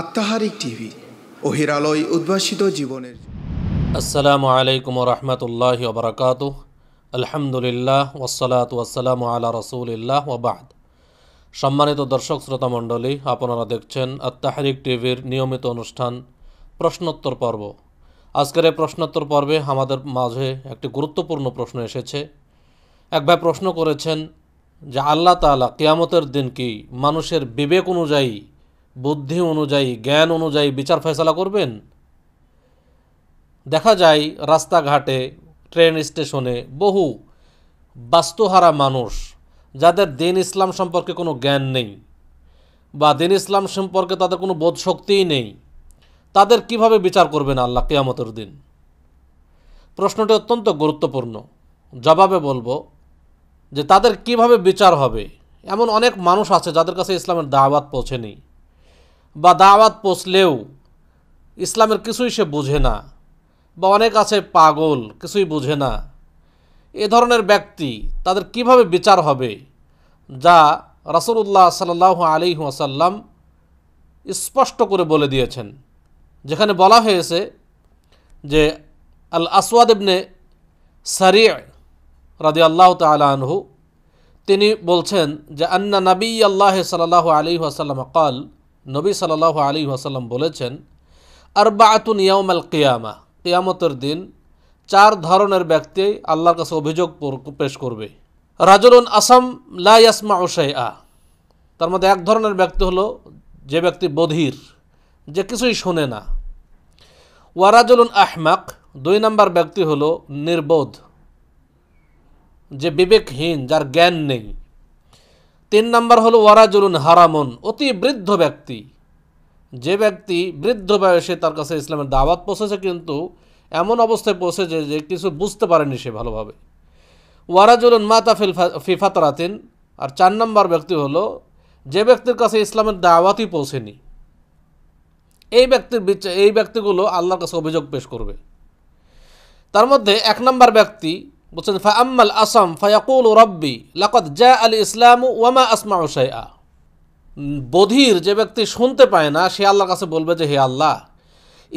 আত্মাহারিক TV অহিরালয় উদ্ভাসিত জীবনের আসসালামু আলাইকুম রহমতুল্লাহ বারকাত আলহামদুলিল্লাহ ওসালাত ওয়াসালাম আল্লাহ রসুলিল্লাহ ওবাহাদ সম্মানিত দর্শক শ্রোতা মণ্ডলী আপনারা দেখছেন আত্মাহারিক টিভির নিয়মিত অনুষ্ঠান প্রশ্নোত্তর পর্ব আজকের এই প্রশ্নোত্তর পর্বে আমাদের মাঝে একটি গুরুত্বপূর্ণ প্রশ্ন এসেছে এক ভাই প্রশ্ন করেছেন যে আল্লাহ তালা কেয়ামতের দিন কি মানুষের বিবেক অনুযায়ী বুদ্ধি অনুযায়ী জ্ঞান অনুযায়ী বিচার ফেসলা করবেন দেখা যায় রাস্তাঘাটে ট্রেন স্টেশনে বহু বাস্তুহারা মানুষ যাদের দিন ইসলাম সম্পর্কে কোনো জ্ঞান নেই বা দিন ইসলাম সম্পর্কে তাদের কোনো বোধ শক্তিই নেই তাদের কিভাবে বিচার করবেন আল্লাহ কেয়ামতের দিন প্রশ্নটি অত্যন্ত গুরুত্বপূর্ণ জবাবে বলবো যে তাদের কিভাবে বিচার হবে এমন অনেক মানুষ আছে যাদের কাছে ইসলামের দাওয়াত পৌঁছে নেই বা দাওয়াত পৌঁছলেও ইসলামের কিছুই সে বোঝে না বা অনেক আছে পাগল কিছুই বোঝে না এ ধরনের ব্যক্তি তাদের কিভাবে বিচার হবে যা রাসুল্লাহ সাল্লাহ আলী আসাল্লাম স্পষ্ট করে বলে দিয়েছেন যেখানে বলা হয়েছে যে আল আসওয়াদ ইবনে সারি রাদি আল্লাহ আনহু তিনি বলছেন যে আন্না নবী আল্লাহ সাল আলী আসাল্লাম কাল নবী সাল আলী হাসাল্লাম বলেছেন আর বাতুন ইয়ামাল কিয়ামা কিয়ামতের দিন চার ধরনের ব্যক্তি আল্লাহর কাছে অভিযোগ পেশ করবে রাজলুন আসাম লা ইয়াসমা ওশাই আ তার মধ্যে এক ধরনের ব্যক্তি হলো যে ব্যক্তি বধির যে কিছুই শোনে না ওয়ারাজলুন আহমাক দুই নম্বর ব্যক্তি হলো নির্বোধ যে বিবেকহীন যার জ্ঞান নেই তিন নম্বর হলো ওয়ারাজুলুন হারামুন অতি বৃদ্ধ ব্যক্তি যে ব্যক্তি বৃদ্ধ বয়সে তার কাছে ইসলামের দাওয়াত পৌঁছেছে কিন্তু এমন অবস্থায় পৌঁছেছে যে কিছু বুঝতে পারেনি সে ভালোভাবে ওয়ারাজুলুন মাতা ফিফাত ফিফাতরাতিন আর চার নাম্বার ব্যক্তি হলো যে ব্যক্তির কাছে ইসলামের দাওয়াতই পৌঁছেনি এই ব্যক্তির এই ব্যক্তিগুলো আল্লাহর কাছে অভিযোগ পেশ করবে তার মধ্যে এক নম্বর ব্যক্তি বলছেন আম্মাল আসাম ফায়াকুল রব্বি লাকত জা আল ইসলাম ওয়ামা আসমা উসাইয়া বধির যে ব্যক্তি শুনতে পায় না সে আল্লাহর কাছে বলবে যে হে আল্লাহ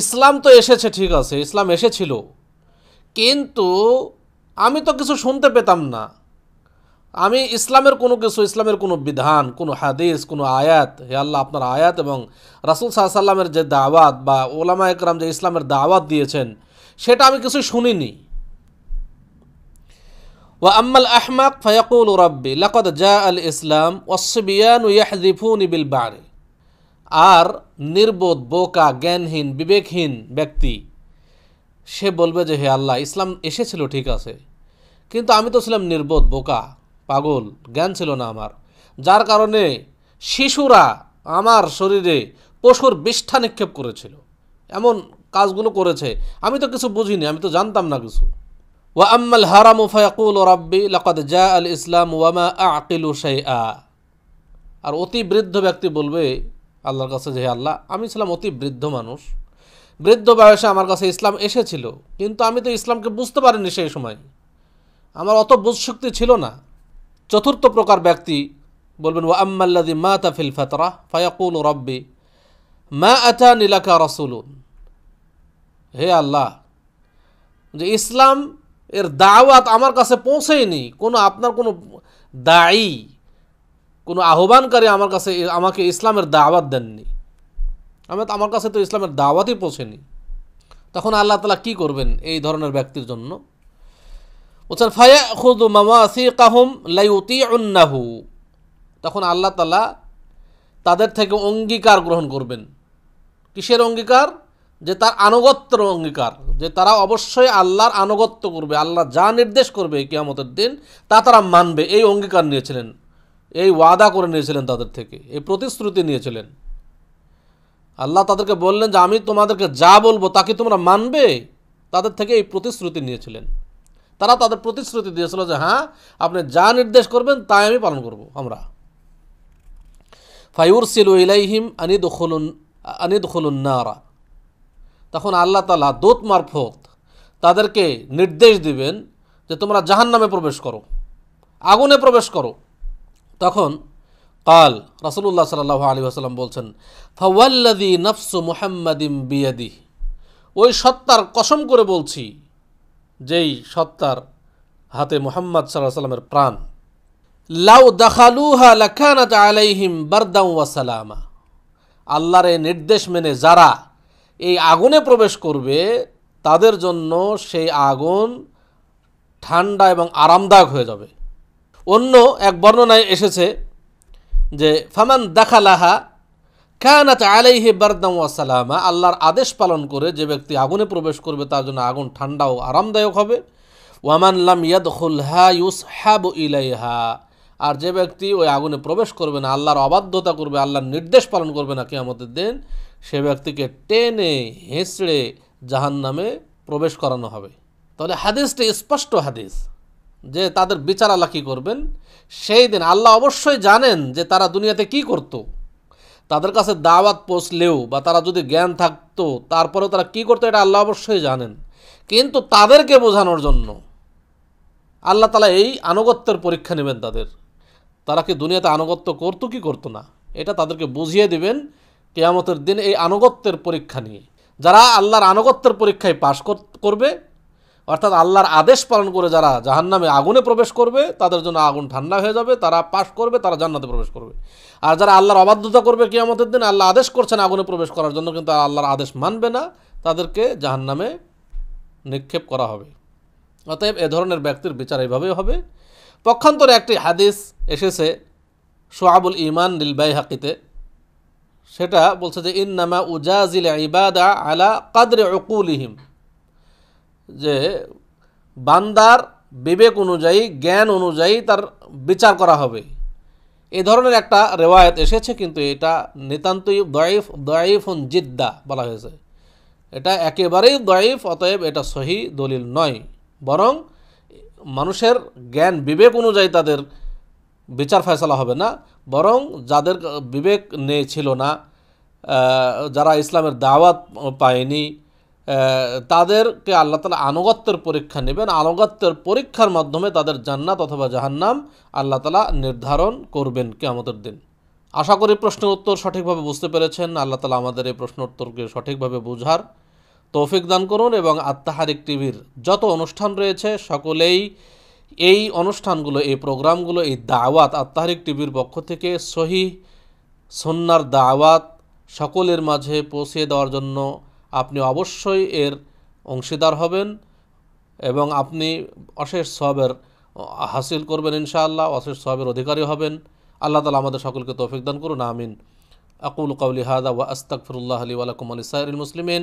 ইসলাম তো এসেছে ঠিক আছে ইসলাম এসেছিল কিন্তু আমি তো কিছু শুনতে পেতাম না আমি ইসলামের কোনো কিছু ইসলামের কোনো বিধান কোনো হাদিস কোনো আয়াত হে আল্লাহ আপনার আয়াত এবং রাসুল সাহা সাল্লামের যে দাওয়াত বা ওলামা একরাম যে ইসলামের দাওয়াত দিয়েছেন সেটা আমি কিছু শুনিনি ও আম্মাল আহমাক ফয়াকুল রব্বি লাকদ জা আল ইসলাম ওসবিয়ান ইয়াহদিফুন ইবিল বারে আর নির্বোধ বোকা জ্ঞানহীন বিবেকহীন ব্যক্তি সে বলবে যে হে আল্লাহ ইসলাম এসেছিল ঠিক আছে কিন্তু আমি তো ছিলাম নির্বোধ বোকা পাগল জ্ঞান ছিল না আমার যার কারণে শিশুরা আমার শরীরে পশুর বিষ্ঠা নিক্ষেপ করেছিল এমন কাজগুলো করেছে আমি তো কিছু বুঝিনি আমি তো জানতাম না কিছু ওয়া আম্মাল হারাম ফায়াকুল রাব্বি লাকাদ জা আল ইসলাম ওয়ামা আ আর অতি বৃদ্ধ ব্যক্তি বলবে আল্লাহর কাছে যে আল্লাহ আমি ছিলাম অতি বৃদ্ধ মানুষ বৃদ্ধ বয়সে আমার কাছে ইসলাম এসেছিল কিন্তু আমি তো ইসলামকে বুঝতে পারিনি সেই সময় আমার অত বুঝশক্তি ছিল না চতুর্থ প্রকার ব্যক্তি বলবেন ওয়া আম্মাল্লাদি মা তাফিল ফাতরা ফায়াকুল রব্বি মা আতা নীলাকা রসুলুন হে আল্লাহ যে ইসলাম এর দাওয়াত আমার কাছে পৌঁছেইনি কোনো আপনার কোনো দায়ী কোনো আহ্বানকারী আমার কাছে আমাকে ইসলামের দাওয়াত দেননি তো আমার কাছে তো ইসলামের দাওয়াতই পৌঁছেনি তখন আল্লাহ তালা কি করবেন এই ধরনের ব্যক্তির জন্য বলছেন ফায়া খুদু মামাসি কাহুম লাইউতি অন্যাহু তখন আল্লাহ তালা তাদের থেকে অঙ্গীকার গ্রহণ করবেন কিসের অঙ্গীকার যে তার আনুগত্য অঙ্গীকার যে তারা অবশ্যই আল্লাহর আনুগত্য করবে আল্লাহ যা নির্দেশ করবে কিয়ামতের দিন তা তারা মানবে এই অঙ্গীকার নিয়েছিলেন এই ওয়াদা করে নিয়েছিলেন তাদের থেকে এই প্রতিশ্রুতি নিয়েছিলেন আল্লাহ তাদেরকে বললেন যে আমি তোমাদেরকে যা বলবো তাকে তোমরা মানবে তাদের থেকে এই প্রতিশ্রুতি নিয়েছিলেন তারা তাদের প্রতিশ্রুতি দিয়েছিল যে হ্যাঁ আপনি যা নির্দেশ করবেন তাই আমি পালন করব আমরা ফাইউর সিল ইলাইহিম আনিদ খুলুন আনিদ খুলুন নারা তখন আল্লাহ তালা দোত মারফত তাদেরকে নির্দেশ দিবেন যে তোমরা জাহান নামে প্রবেশ করো আগুনে প্রবেশ করো তখন কাল রাসুল্লাহ সাল্লাহ আলী আসাল্লাম বলছেন ফাওয়াল্লাদি নফসু মুহাম্মাদিম বিয়াদি ওই সত্তার কসম করে বলছি যেই সত্তার হাতে মোহাম্মদ সাল্লাহ সাল্লামের প্রাণ লাউ দাখালুহা লাখানাত আলাইহিম বারদাম ওয়াসালামা আল্লাহর এই নির্দেশ মেনে যারা এই আগুনে প্রবেশ করবে তাদের জন্য সেই আগুন ঠান্ডা এবং আরামদায়ক হয়ে যাবে অন্য এক বর্ণনায় এসেছে যে ফামান দাখালাহা কানাত আলাইহে বারদাম সালামা আল্লাহর আদেশ পালন করে যে ব্যক্তি আগুনে প্রবেশ করবে তার জন্য আগুন ঠান্ডা ও আরামদায়ক হবে ওয়ামান লাম ইয়াদ হা ইউস হ্যাব ইলাইহা আর যে ব্যক্তি ওই আগুনে প্রবেশ করবে না আল্লাহর অবাধ্যতা করবে আল্লাহর নির্দেশ পালন করবে না আমাদের দিন সে ব্যক্তিকে টেনে হেঁচড়ে জাহান নামে প্রবেশ করানো হবে তাহলে হাদিসটি স্পষ্ট হাদিস যে তাদের বিচার আল্লাহ কী করবেন সেই দিন আল্লাহ অবশ্যই জানেন যে তারা দুনিয়াতে কি করত। তাদের কাছে দাওয়াত পৌঁছলেও বা তারা যদি জ্ঞান থাকতো তারপরেও তারা কি করতো এটা আল্লাহ অবশ্যই জানেন কিন্তু তাদেরকে বোঝানোর জন্য আল্লাহ তালা এই আনুগত্যের পরীক্ষা নেবেন তাদের তারা কি দুনিয়াতে আনুগত্য করতো কি করতো না এটা তাদেরকে বুঝিয়ে দিবেন কেয়ামতের দিন এই আনুগত্যের পরীক্ষা নিয়ে যারা আল্লাহর আনুগত্যের পরীক্ষায় পাশ করবে অর্থাৎ আল্লাহর আদেশ পালন করে যারা জাহান্নামে আগুনে প্রবেশ করবে তাদের জন্য আগুন ঠান্ডা হয়ে যাবে তারা পাশ করবে তারা জান্নাতে প্রবেশ করবে আর যারা আল্লাহর অবাধ্যতা করবে কেয়ামতের দিন আল্লাহ আদেশ করছেন আগুনে প্রবেশ করার জন্য কিন্তু আল্লাহর আদেশ মানবে না তাদেরকে জাহান্নামে নিক্ষেপ করা হবে অতএব এ ধরনের ব্যক্তির বিচার এইভাবেই হবে পক্ষান্তরে একটি হাদিস এসেছে সোয়াবুল ইমান নীলবাই হাকিতে সেটা বলছে যে ইন্নামা উজাজিল ইবাদা আলা কাদরে অকুলিহিম যে বান্দার বিবেক অনুযায়ী জ্ঞান অনুযায়ী তার বিচার করা হবে এ ধরনের একটা রেওয়ায়ত এসেছে কিন্তু এটা নিতান্তই দয়ফ দয়েফুন জিদ্দা বলা হয়েছে এটা একেবারেই দয়ফ অতএব এটা সহি দলিল নয় বরং মানুষের জ্ঞান বিবেক অনুযায়ী তাদের বিচার ফয়সলা হবে না বরং যাদের বিবেক নেই ছিল না যারা ইসলামের দাওয়াত পায়নি তাদেরকে আল্লাহ তালা আনুগত্যের পরীক্ষা নেবেন আনুগত্যের পরীক্ষার মাধ্যমে তাদের জান্নাত অথবা জাহান্নাম আল্লাহ তালা নির্ধারণ করবেন আমাদের দিন আশা করি প্রশ্নের উত্তর সঠিকভাবে বুঝতে পেরেছেন আল্লাহ তালা আমাদের এই প্রশ্ন উত্তরকে সঠিকভাবে বোঝার তৌফিক দান করুন এবং আত্মাহারিক টিভির যত অনুষ্ঠান রয়েছে সকলেই এই অনুষ্ঠানগুলো এই প্রোগ্রামগুলো এই দাওয়াত আত্মাহারিক টিভির পক্ষ থেকে সহি সন্ন্যার দাওয়াত সকলের মাঝে পৌঁছে দেওয়ার জন্য আপনি অবশ্যই এর অংশীদার হবেন এবং আপনি অশেষ সবের হাসিল করবেন ইনশাআল্লাহ অশেষ সবের অধিকারী হবেন আল্লাহ তালা আমাদের সকলকে তৌফিক দান করুন আমিন আকুল কাউলি হাদা ওয়া আস্তাকফিরুল্লাহ আলী ওয়ালাকুম আলী সাইরুল মুসলিমিন